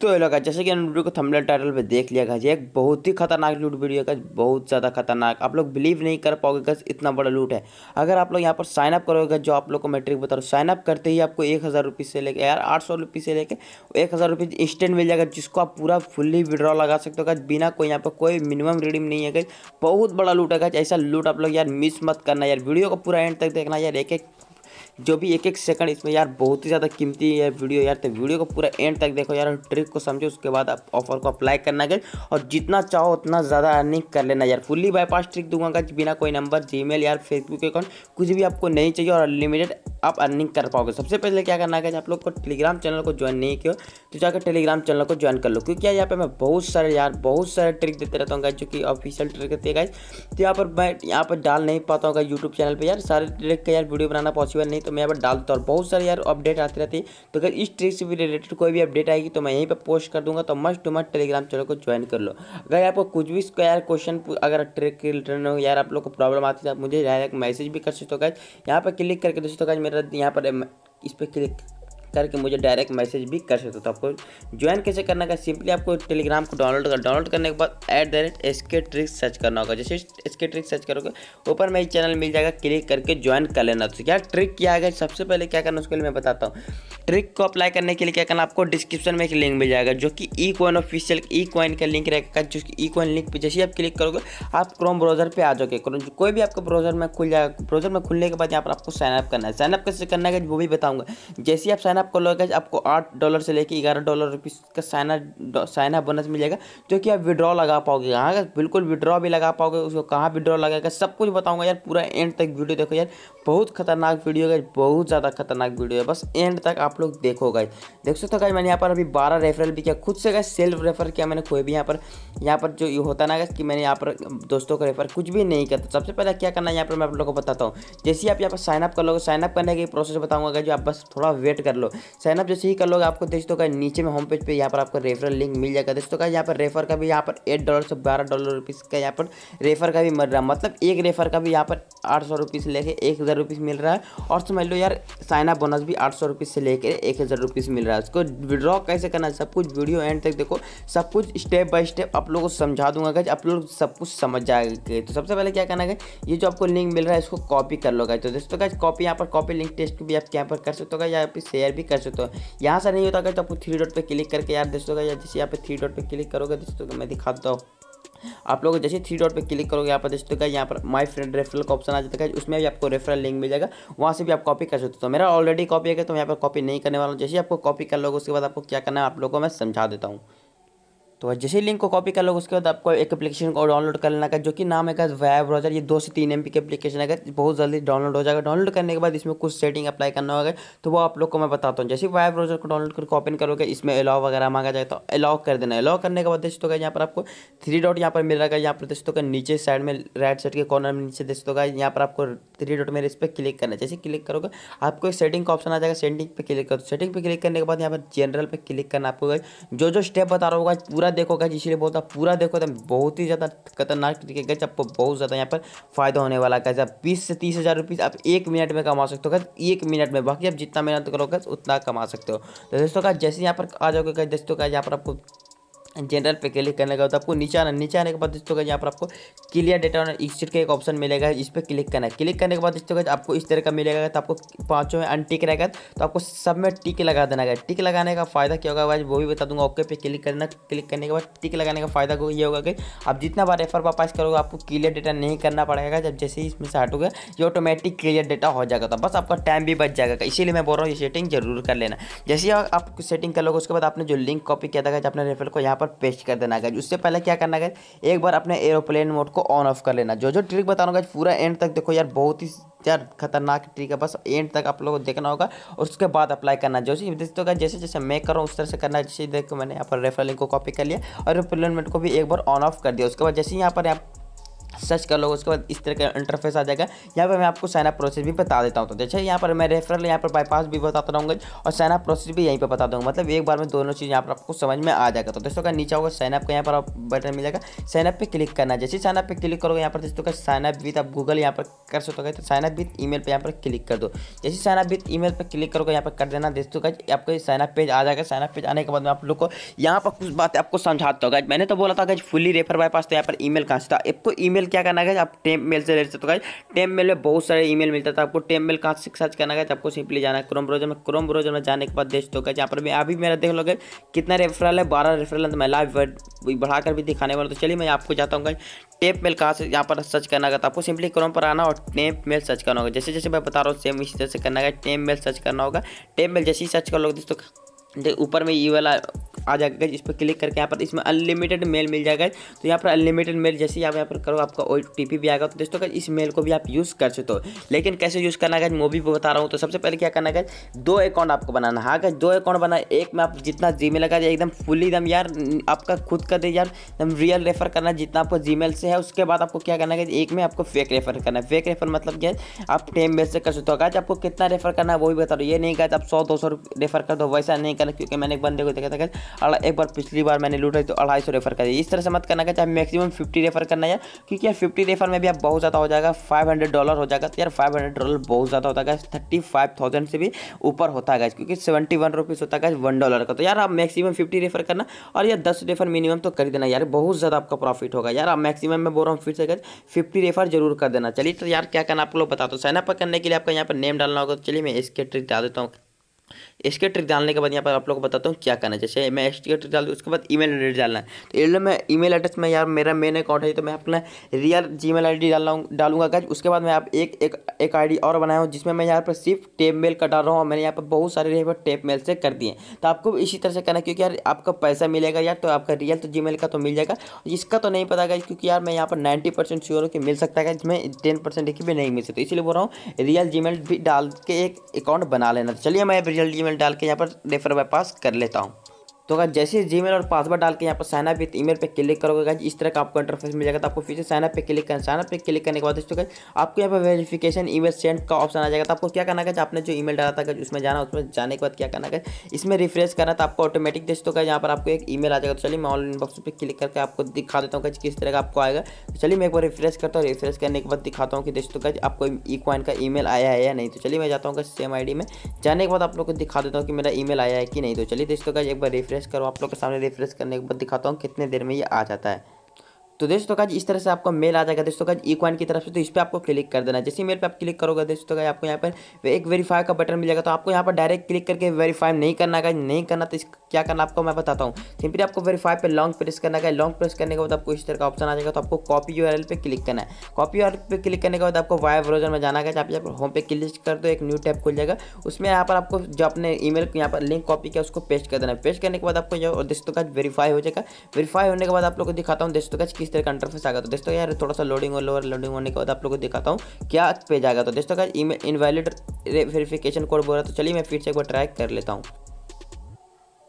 तो लगा जैसे कि हमने वीडियो को थंबनेल टाइटल पे देख लिया गाइस एक बहुत ही खतरनाक लूट वीडियो है बहुत ज़्यादा खतरनाक आप लोग बिलीव नहीं कर पाओगे गाइस इतना बड़ा लूट है अगर आप लोग यहाँ पर साइनअप करोगे जो आप लोग को मैट्रिक बता रहा हूँ साइन अप करते ही आपको एक हज़ार रुपये से लेकर यार आठ सौ रुपीज़ से लेकर एक हज़ार रुपये इंस्टेंट मिल जाएगा जिसको आप पूरा फुल्ली विड्रॉ लगा सकते हो गाइस बिना कोई यहाँ पर कोई मिनिमम रिडीम नहीं है गाइस बहुत बड़ा लूट है गाइस ऐसा लूट आप लोग यार मिस मत करना यार वीडियो को पूरा एंड तक देखना यार एक एक जो भी एक एक सेकंड इसमें यार बहुत ही ज़्यादा कीमती है वीडियो यार तो वीडियो को पूरा एंड तक देखो यार ट्रिक को समझो उसके बाद आप ऑफर को अप्लाई करना गए और जितना चाहो उतना ज़्यादा अर्निंग कर लेना यार फुल्ली बाईपास ट्रिक दूंगा बिना कोई नंबर जी यार फेसबुक अकाउंट कुछ भी आपको नहीं चाहिए और अनलिमिटेड आप अर्निंग कर पाओगे सबसे पहले क्या करना है आप लोग को टेलीग्राम चैनल को ज्वाइन नहीं किया तो जाकर टेलीग्राम चैनल को ज्वाइन कर लो क्योंकि यहाँ पे मैं बहुत सारे यार बहुत सारे ट्रिक देते रहता हूँ जो कि ऑफिशियल ट्रिक रहती है गाइज तो यहाँ पर मैं यहाँ पर डाल नहीं पाता हूँ यूट्यूब चैनल पर यार सारे ट्रिक का यार वीडियो बनाना पॉसिबल नहीं तो मैं यहाँ पर डाल देता हूँ बहुत सारे यार अपडेट आते रहते हैं तो अगर इस ट्रिक से भी रिलेटेड कोई भी अपडेट आएगी तो मैं यहीं पर पोस्ट कर दूंगा तो must to must Telegram channel को ज्वाइन कर लो अगर आपको कुछ भी इसका यार क्वेश्चन अगर ट्रिक के रिलेटेड हो यार आप लोग को प्रॉब्लम आती है आप मुझे डायरेक्ट मैसेज भी कर सकते हो गैस यहाँ पर क्लिक करके दोस्तों मेरा यहाँ पर इस पर क्लिक करके मुझे डायरेक्ट मैसेज भी कर सकते हो तो आपको ज्वाइन कैसे करना का सिंपली आपको टेलीग्राम को डाउनलोड कर डाउनलोड करने के बाद at the rate SK tricks search करना होगा जैसे इसके ट्रिक्स सर्च करोगे ऊपर मेरी चैनल मिल जाएगा क्लिक करके ज्वाइन कर लेना तो क्या ट्रिक किया गया सबसे पहले क्या करना उसके लिए मैं बताता हूँ ट्रिक को अप्लाई करने के लिए क्या करना आपको डिस्क्रिप्शन में एक लिंक मिल जाएगा जो कि E coin official E coin का लिंक रहेगा जो कि ई कॉइन लिंक पर जैसे ही आप क्लिक करोगे आप क्रोम ब्राउजर पे आ जाओगे कोई भी आपका ब्राउजर में खुल जाएगा ब्राउजर में खुलने के बाद यहाँ पर आपको साइनअप करना है साइनअप कैसे करना है वो भी बताऊँगा जैसे ही आप साइनअप कर लोगे आपको आठ डॉलर से लेकर ग्यारह डॉलर रुपीज़ का साइनअप साइनअप बोनस मिलेगा जो कि आप विड्रॉ लगा पाओगे हाँ बिल्कुल विड्रॉ भी लगा पाओगे उसको कहाँ विड्रॉ लगाएगा सब कुछ बताऊँगा यार पूरा एंड तक वीडियो देखो यार बहुत खतरनाक वीडियो है बहुत ज़्यादा खतरनाक वीडियो है बस एंड तक आप आप लोग देखो गाइज देख सकते हो गाइज मैंने यहाँ पर अभी बारह रेफरल भी किया खुद से गाइज सेल्फ रेफर किया मैंने कोई भी यहाँ पर यहाँ पर जो होता ना गाइज कि मैंने यहाँ पर दोस्तों का रेफर कुछ भी नहीं किया सबसे पहले क्या करना है यहाँ पर मैं आप लोगों को बताता हूँ जैसे ही आप यहाँ पर साइनअप कर लोगे साइनअप करने की प्रोसेस बताऊँगा जो आप बस थोड़ा वेट कर लो साइनअप जैसे ही कर लोगे आपको देख का नीचे में होम पेज पर यहाँ पर आपको रेफरल लिंक मिल जाएगा दोस्तों का यहाँ पर रेफर का भी यहाँ पर एट डॉलर से बारह डॉलर रुपीज़ का यहाँ पर रेफर का भी मिल रहा है मतलब एक रेफर का भी यहाँ पर आठ सौ रुपीज़ से लेके एक हज़ार रुपीज़ मिल रहा है और समझ लो यार साइनअप बोनस भी आठ सौ रुपीज़ से लेके के लिए एक हज़ार रुपीज़ मिल रहा है उसको विड्रॉ कैसे करना है सब कुछ वीडियो एंड तक देखो सब कुछ स्टेप बाय स्टेप आप लोगों को समझा दूंगा गज आप लोग सब कुछ समझ जाएंगे तो सबसे पहले क्या करना है ये जो आपको लिंक मिल रहा है इसको कॉपी कर लो गए तो दोस्तों गज कॉपी यहाँ पर कॉपी लिंक टेस्ट भी आप यहाँ पर कर सकते हो या फिर शेयर भी कर सकते हो यहाँ से नहीं होता गज तो आपको थ्री डॉट पर क्लिक करके यार दोस्तों का जैसे यहाँ पर थ्री डॉट पर क्लिक करोगे दोस्तों तो मैं दिखाता हूँ आप लोग जैसे थ्री डॉट पे क्लिक करोगे यहाँ पर देख सकते तो यहाँ पर माय फ्रेंड रेफरल का ऑप्शन आ जाता है उसमें भी आपको रेफरल लिंक मिल जाएगा वहाँ से भी आप कॉपी कर सकते हो तो मेरा ऑलरेडी कॉपी है तो यहाँ पर कॉपी नहीं करने वाला हूँ जैसे आपको कॉपी कर लोगे उसके बाद आपको क्या करना है आप लोगों को मैं समझा देता हूँ तो जैसे लिंक को कॉपी कर लो उसके बाद आपको एक एप्लीकेशन को डाउनलोड कर लेना का जो कि नाम है वेब ब्राउजर ये दो से तीन एम की एप्लीकेशन है बहुत जल्दी डाउनलोड हो जाएगा डाउनलोड करने के बाद इसमें कुछ सेटिंग अप्लाई करना होगा तो वो आप लोग को मैं बताता हूँ जैसे वेब ब्राउजर को डाउनलोड कर ओपन करोगे इसमें अलाउ वगैरह मांगा जाए तो अलाव कर देना अलाउ करने के बाद दोस्तों का यहाँ पर आपको थ्री डॉट यहाँ पर मिल रहा है यहाँ पर दोस्तों का नीचे साइड में राइट साइड के कॉर्नर में नीचे दोस्तों का यहाँ पर आपको थ्री डॉट मेरे इस पर क्लिक करना है जैसे क्लिक करोगे आपको एक सेटिंग का ऑप्शन आ जाएगा सेटिंग पर क्लिक करो सेटिंग पर क्लिक करने के बाद यहाँ पर जनरल पर क्लिक करना आपको जो जो स्टेप बता रहा होगा पूरा पूरा देखो गज इसलिए बोलता हूँ पूरा देखो तो बहुत ही ज़्यादा खतरनाक तरीके गज आपको बहुत ज़्यादा यहाँ पर फायदा होने वाला है आप बीस से तीस हज़ार रुपीज़ आप एक मिनट में कमा सकते हो गज एक मिनट में बाकी आप जितना मेहनत करोगे उतना कमा सकते हो तो दोस्तों का जैसे यहाँ पर आ जाओगे गज दोस्तों का यहाँ पर आपको जनरल पे क्लिक करने का होता आपको नीचे आना नीचे आने के बाद दोस्तों यहाँ पर आपको क्लियर डेटा ऑन एक्सिट का एक ऑप्शन मिलेगा इस पर क्लिक करना है क्लिक करने के बाद दोस्तों आपको इस तरह का मिलेगा तो आपको पाँचों में अनटिक रहेगा तो आपको सब में टिक लगा देना है टिक लगाने का फायदा क्या होगा वो भी बता दूंगा ओके पे क्लिक करना क्लिक करने के बाद टिक लगाने का फायदा ये होगा कि आप जितना बार रेफर पर पास करोगे आपको क्लियर डेटा नहीं करना पड़ेगा जब जैसे ही इसमें स्टार्ट होगा ये ऑटोमेटिक क्लियर डेटा हो जाएगा तो बस आपका टाइम भी बच जाएगा इसीलिए मैं बोल रहा हूँ ये सेटिंग जरूर कर लेना जैसे आप सेटिंग कर लोगे उसके बाद आपने जो लिंक कॉपी किया था अपने रेफर को यहाँ पर पर पेस्ट कर देना गाइज उससे पहले क्या करना गाइज एक बार अपने एरोप्लेन मोड को ऑन ऑफ कर लेना जो जो ट्रिक बता रहा पूरा एंड तक देखो यार बहुत ही यार खतरनाक ट्रिक है बस एंड तक आप लोगों को देखना होगा और उसके बाद अप्लाई करना जो देखते होगा जैसे जैसे मैं कर रहा हूँ उस तरह से करना है जैसे देखो मैंने यहाँ पर रेफर लिंक को कॉपी कर लिया और रेफर को भी एक बार ऑन ऑफ कर दिया उसके बाद जैसे यहाँ पर आप सर्च कर लोगे उसके बाद इस तरह का इंटरफेस आ जाएगा यहाँ पर मैं आपको साइनअप प्रोसेस भी बता देता हूँ तो जैसे यहाँ पर मैं रेफरल यहाँ पर बाईपास भी बताता रहूँगा और साइनअप प्रोसेस भी यहीं पर बता दूँगा मतलब एक बार में दोनों चीज़ यहाँ पर आपको समझ में आ जाएगा तो दोस्तों का नीचा होगा साइनअप का यहाँ पर आप बटन मिल जाएगा साइनअप पर क्लिक करना जैसे साइनअप पर क्लिक करोगे यहाँ पर दोस्तों का साइनअप विथ आप गूगल यहाँ पर कर सकते हो तो साइनअप विथ ई मेल पर यहाँ पर क्लिक कर दो जैसे साइनअप विथ ई मेल पर क्लिक करोगे यहाँ पर कर देना दोस्तों का आपको साइनअप पेज आ जाएगा साइनअप पेज आने के बाद में आप लोग को यहाँ पर कुछ बातें आपको समझाता होगा मैंने तो बोला था फुली रेफर बाईपास तो यहाँ पर ई मेल कहाँ से था आपको ई मेल मेल क्या करना है आप टेम मेल से रह सकते हो गाइज टेम्प मेल में बहुत सारे ईमेल मिलता था आपको टेम मेल कहाँ से सर्च करना है आपको सिंपली जाना है क्रोम ब्राउजर में क्रोम ब्राउजर में जाने के बाद देख दो यहाँ पर अभी मेरा देख लो गए कितना रेफरल है बारह रेफरल है तो मैं लाइव बढ़ाकर भी दिखाने वाला तो चलिए मैं आपको जाता हूँ गाइज टेप मेल कहाँ से यहाँ पर सर्च करना है तो आपको सिंपली क्रोम पर आना और टेप मेल सर्च करना होगा जैसे जैसे मैं बता रहा हूँ सेम इसी तरह से करना है टेम मेल सर्च करना होगा टेप मेल जैसे ही सर्च कर लोगे दोस्तों ऊपर में ये वाला आ जाएगा इस पर क्लिक करके यहाँ पर इसमें अनलिमिटेड मेल मिल जाएगा तो यहाँ पर अनलिमिटेड मेल जैसे आप यहाँ पर करो आपका ओ भी आएगा तो दोस्तों इस मेल को भी आप यूज़ कर सकते हो लेकिन कैसे यूज़ करना है मो भी बता रहा हूँ तो सबसे पहले क्या करना है दो अकाउंट आपको बनाना हाँ अगर दो अकाउंट बना एक में आप जितना जी मेल लगा एकदम फुली एकदम यार आपका खुद का दे यार एकदम रियल रेफर करना जितना आपको जी से है उसके बाद आपको क्या करना है एक में आपको फेक रेफर करना है फेक रेफर मतलब क्या आप टेम बेस से कर सकते हो गाज आपको कितना रेफर करना है वो भी बता दो ये नहीं गाज आप सौ दो सौ रेफर कर दो वैसा नहीं करना क्योंकि मैंने एक बंदे को देखा था एक बार पिछली बार मैंने लूटा तो अढ़ाई सौ रेफर कर दिया इस तरह से मत करना चाहे मैक्सिमम फिफ्टी रेफर करना है क्योंकि यार फिफ्टी रेफर में भी आप बहुत ज़्यादा हो जाएगा फाइव हंड्रेड डॉलर हो जाएगा तो यार फाइव हंड्रेड डॉलर बहुत ज़्यादा होता है थर्टी फाइव थाउजेंड से भी ऊपर होता है क्योंकि सेवेंटी वन रुपीज़ होता है वन डॉलर का तो यार आप मैक्सिमम फिफ्टी रेफर करना और यार दस रेफर मिनिमम तो कर देना यार बहुत ज़्यादा आपका प्रॉफिट होगा यार आप मैक्सिमम मैं बोल रहा हूँ फिर से गज फिफ्टी रेफर जरूर कर देना चलिए तो यार क्या करना आप लोग बता दो साइनअप करने के लिए आपका यहाँ पर नेम डालना होगा तो चलिए मैं इसके ट्रिक डाल देता हूँ इसके ट्रिक डालने के बाद यहाँ पर आप लोग को बताता हूँ क्या करना चाहिए जैसे मैं एस का ट्रिक डाल उसके बाद ईमेल एड्रेस डालना है तो मैं मैं ईमेल एड्रेस में यार मेरा मेन अकाउंट है तो मैं अपना real Gmail I D डालूंगा गज उसके बाद मैं आप एक एक एक आई डी और बनाया हूँ जिसमें मैं यहाँ पर सिर्फ टेप मेल का डाल रहा हूँ और मैंने यहाँ पर बहुत सारे यहाँ पर टेप मेल से कर दिए तो आपको इसी तरह से करना क्योंकि यार आपका पैसा मिलेगा यार तो आपका रियल तो जी का तो मिल जाएगा इसका तो नहीं पता गाइज क्योंकि यार मैं यहाँ पर नाइन्टी परसेंट श्योर हूँ कि मिल सकता है जिसमें टेन परसेंट भी नहीं मिल सकता इसलिए बोल रहा हूँ रियल जी भी डाल के एक अकाउंट बना लेना चलिए मैं रिजल्ट ईमेल डाल के यहाँ पर रेफर बाईपास कर लेता हूँ तो अगर जैसे जी मेल और पासवर्ड डाल के यहाँ पर साइनअप विथ ईमेल पे क्लिक करोगे गाइज इस तरह का आपको इंटरफेस मिल जाएगा तो आपको फिर से साइनअप पे क्लिक करना साइनअप पे क्लिक करने के बाद दोस्तों आपको यहाँ पर वेरिफिकेशन ईमेल सेंड का ऑप्शन आ जाएगा तो आपको क्या करना है आपने जो ईमेल डाला था उसमें जाना उसमें जाने के बाद क्या करना है इसमें रिफ्रेश करना तो आपको ऑटोमेटिक दोस्तों का यहाँ पर आपको एक ई आ जाएगा तो चलिए मैं ऑनलाइन बॉक्स पर क्लिक करके आपको दिखा देता हूँ किस तरह का आपको आएगा तो चलिए मैं एक बार रिफ्रेश करता हूँ रिफ्रेश करने के बाद दिखाता हूँ कि दोस्तों का आपको ई कॉइन का ईमेल आया है या नहीं तो चलिए मैं जाता हूँ सेम आई में जाने के बाद आप लोग को दिखा देता हूँ कि मेरा ई आया है कि नहीं तो चलिए दोस्तों का एक बार रिफ्रेश रिफ्रेश करो आप लोग के सामने रिफ्रेश करने के बाद दिखाता हूँ कितने देर में ये आ जाता है तो दोस्तों काज इस तरह से आपको मेल आ जाएगा दोस्तों का इक्वान की तरफ से तो इस पर आपको क्लिक कर देना जैसे मेल पर आप क्लिक करोगे दोस्तों का आपको यहाँ पर एक वेरीफाई का बटन मिल जाएगा तो आपको यहाँ पर डायरेक्ट क्लिक करके वेरीफाई नहीं करना का नहीं करना तो इस क्या करना आपको मैं बताता हूँ सिंपली आपको वेरीफाई पर लॉन्ग प्रेस करना का लॉन्ग प्रेस करने के बाद आपको इस तरह का ऑप्शन आ जाएगा तो आपको कॉपी यू पे क्लिक करना है कॉपी यू पे क्लिक करने के बाद आपको वाई ब्राउजर में जाना है आप पर होम पे क्लिक कर दो एक न्यू टैप खुल जाएगा उसमें यहाँ पर आपको जो अपने मेल यहाँ पर लिंक कॉपी किया उसको पेस्ट कर देना है पेस्ट करने के बाद आपको जो दोस्तों का वेरीफाई हो जाएगा वेरीफाई होने के बाद आप लोग को दिखाता हूँ दोस्तों का इस तरह का इंटरफेस आ गया तो दोस्तों यार थोड़ा सा लोडिंग और लोअर लोडिंग होने के बाद आप लोग को दिखाता हूँ क्या पेज आ गया तो दोस्तों का ईमेल इनवैलिड वेरिफिकेशन कोड बोल रहा तो चलिए मैं फिर से एक बार ट्राई कर लेता हूँ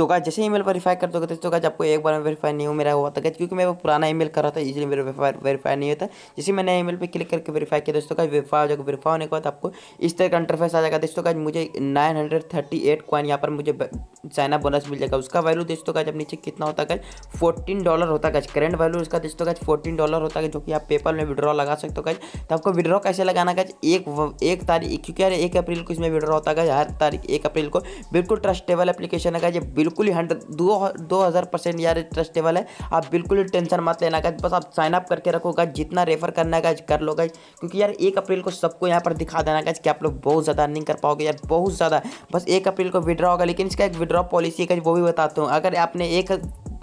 तो गाइज जैसे ईमेल वेरीफाई कर दोगे तो गाइज तो आपको एक बार में वेरीफाई नहीं हो मेरा हुआ था गाइज क्योंकि मैं वो पुराना ईमेल कर रहा था इसलिए मेरा वेरीफाई नहीं होता जैसे मैंने ईमेल पे क्लिक करके वेरीफाई किया दोस्तों का वेरीफाई हो जाएगा वेरीफाई होने के बाद आपको इस तरह का इंटरफेस आ जाएगा दोस्तों का मुझे nine hundred thirty eight coin यहाँ पर मुझे चाइना बोनस मिल जाएगा उसका वैल्यू दोस्तों का जब नीचे कितना होता है फोर्टीन डॉलर होता है करेंट वैल्यू उसका दोस्तों का फोर्टीन डॉलर होता है जो कि आप पेपर में विड्रॉ लगा सकते हो गाइज तो आपको विड्रॉ कैसे लगाना गाइज एक एक तारीख क्योंकि यार एक अप्रैल को इसमें विड्रॉ होता है हर तारीख एक अप्रैल को बिल्कुल ट्रस्टेबल एप्लीकेशन है गाइज बिल्कुल बिल्कुल ही हंड्रेड दो दो हज़ार परसेंट यार ट्रस्टेबल है आप बिल्कुल ही टेंशन मत लेना का बस आप साइन अप करके रखो गाइज जितना रेफर करना है कर लो गाइज क्योंकि यार एक अप्रैल को सबको यहाँ पर दिखा देना का कि आप लोग बहुत ज़्यादा अर्निंग कर पाओगे यार बहुत ज़्यादा बस एक अप्रैल को विड्रॉ होगा लेकिन इसका एक विड्रॉ पॉलिसी है वो भी बताता हूँ अगर आपने एक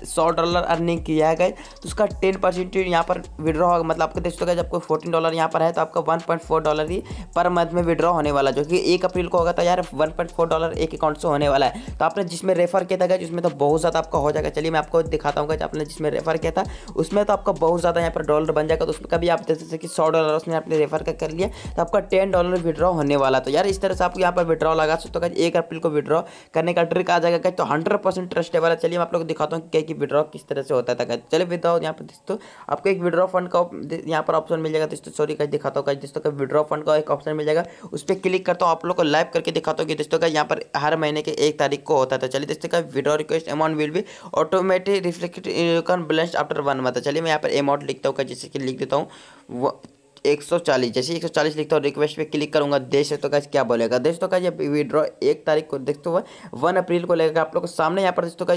सौ डॉलर अर्निंग किया है गए तो उसका टेन परसेंट यहाँ पर विड्रॉ होगा मतलब आपको देख सकते जब कोई फोर्टीन डॉलर यहाँ पर है तो आपका वन पॉइंट फोर डॉलर ही पर मंथ में विड्रॉ होने वाला जो कि एक अप्रैल को होगा तो यार वन पॉइंट फोर डॉलर एक अकाउंट से होने वाला है तो आपने जिसमें रेफर किया था उसमें तो बहुत ज़्यादा आपका हो जाएगा चलिए मैं आपको दिखाता हूँ आपने जिसमें रेफर किया था उसमें तो आपका बहुत ज़्यादा यहाँ पर डॉलर बन जाएगा तो उसमें कभी आप देख सकते कि सौ डॉलर उसने आपने रेफर कर लिया तो आपका टेन डॉलर विड्रॉ होने वाला तो यार इस तरह से आप यहाँ पर विड्रॉ लगा सकते हो एक अप्रैल को विड्रॉ करने का ट्रिक आ जाएगा तो हंड्रेड परसेंट ट्रस्टेबल है चलिए मैं आप लोग दिखाता हूँ क्या विड्रॉ किस तरह से होता था गाइज चलिए विदाउट यहाँ पर दोस्तों आपको एक विड्रॉ फंड का यहाँ पर ऑप्शन मिल जाएगा दोस्तों सॉरी गाइज दिखाता हूँ गाइज दोस्तों का विड्रॉ फंड का एक ऑप्शन मिल जाएगा उस पर क्लिक करता हूँ आप लोग को लाइव करके दिखाता हूँ कि दोस्तों का यहाँ पर हर महीने के एक तारीख को होता था चलिए दोस्तों का विड्रॉ रिक्वेस्ट अमाउंट विल भी automatic reflect balance after one month चलिए मैं यहाँ पर अमाउंट लिखता हूँ जैसे कि लिख देता हूँ एक सौ चालीस जैसे एक सौ चालीस लिखता हूँ रिक्वेस्ट पे क्लिक करूँगा देश तो कैसे क्या बोलेगा देश तो कैसे विड्रॉ एक तारीख को देखते हुए वन अप्रैल को लेगा आप लोग को सामने यहाँ पर दोस्तों का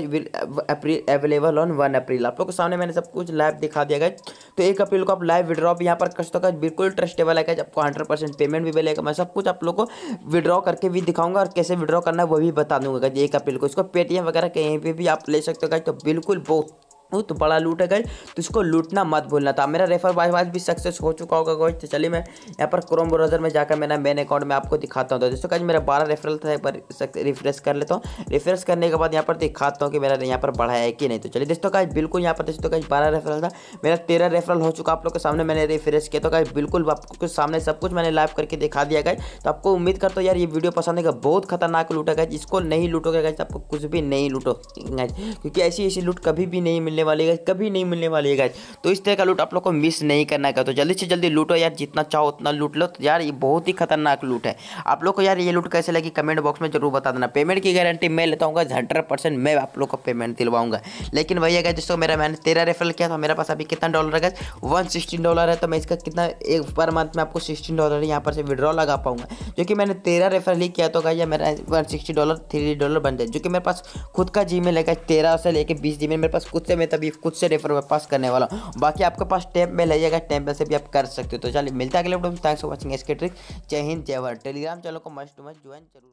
April available on one April आप लोग को सामने मैंने सब कुछ लाइव दिखा दिया गया तो एक अप्रैल को आप लाइव विड्रॉ भी यहाँ पर कर सकते बिल्कुल ट्रस्टेबल है आपको हंड्रेड परसेंट पेमेंट भी मिलेगा मैं सब कुछ आप लोग को विड्रॉ करके भी दिखाऊंगा और कैसे विड्रॉ करना है वो भी बता दूंगा एक अप्रैल को इसको पेटीएम वगैरह कहीं पर भी आप ले सकते हो तो बिल्कुल बहुत बहुत तो बड़ा लूट है गई तो इसको लूटना मत भूलना था तो मेरा रेफर बाई वाइज भी सक्सेस हो चुका होगा गोई तो चलिए मैं यहाँ पर क्रोम ब्राउजर में जाकर मेरा मेन अकाउंट में आपको दिखाता हूँ तो दोस्तों कहीं मेरा बारह रेफरल था एक बार रिफ्रेश कर लेता हूँ रिफ्रेश करने के बाद यहाँ पर दिखाता हूँ कि मेरा यहाँ पर बढ़ाया है कि नहीं तो चलिए दोस्तों का बिल्कुल यहाँ पर दोस्तों कहीं बारह रेफरल था मेरा तेरह रेफरल हो चुका आप लोग के सामने मैंने रिफ्रेश किया तो कहा बिल्कुल आपको सामने सब कुछ मैंने लाइव करके दिखा दिया गया तो आपको उम्मीद करता हूँ यार ये वीडियो पसंद है बहुत खतरनाक लूटा गया इसको नहीं लूटोगे गया आपको कुछ भी नहीं लूटो क्योंकि ऐसी ऐसी लूट कभी भी नहीं मिले मिलने वाली है कभी नहीं मिलने वाली है तो इस तरह का लूट आप लोग को मिस नहीं करना है तो जल्दी से जल्दी लूटो यार जितना चाहो उतना लूट लो तो यार ये बहुत ही खतरनाक लूट है आप लोग को यार ये लूट कैसे लगी कमेंट बॉक्स में जरूर बता देना पेमेंट की गारंटी मैं लेता हूँ हंड्रेड मैं आप लोग को पेमेंट दिलवाऊंगा लेकिन भैया गाइज जिसको मेरा मैंने तेरह रेफरल किया था मेरे पास अभी कितना डॉलर है वन डॉलर है तो मैं इसका कितना एक पर मंथ में आपको सिक्सटीन डॉलर यहाँ पर से विड्रॉ लगा पाऊंगा जो कि मैंने तेरह रेफरल ही किया तो गाइया मेरा one sixty dollar three dollar बन जाए जो कि मेरे पास खुद का जी मेल है तेरह से लेकर बीस जी मेरे पास खुद से मैं तभी खुद से रेफर में पास करने वाला हूँ बाकी आपके पास टैप में लगेगा टैप में से भी आप कर सकते हो तो चलिए मिलता है अगले वीडियो में थैंक्स फॉर वॉचिंग इसके ट्रिक जय हिंद जय भारत टेलीग्राम चैनल को मस्ट टू मस्ट ज्वाइन जरूर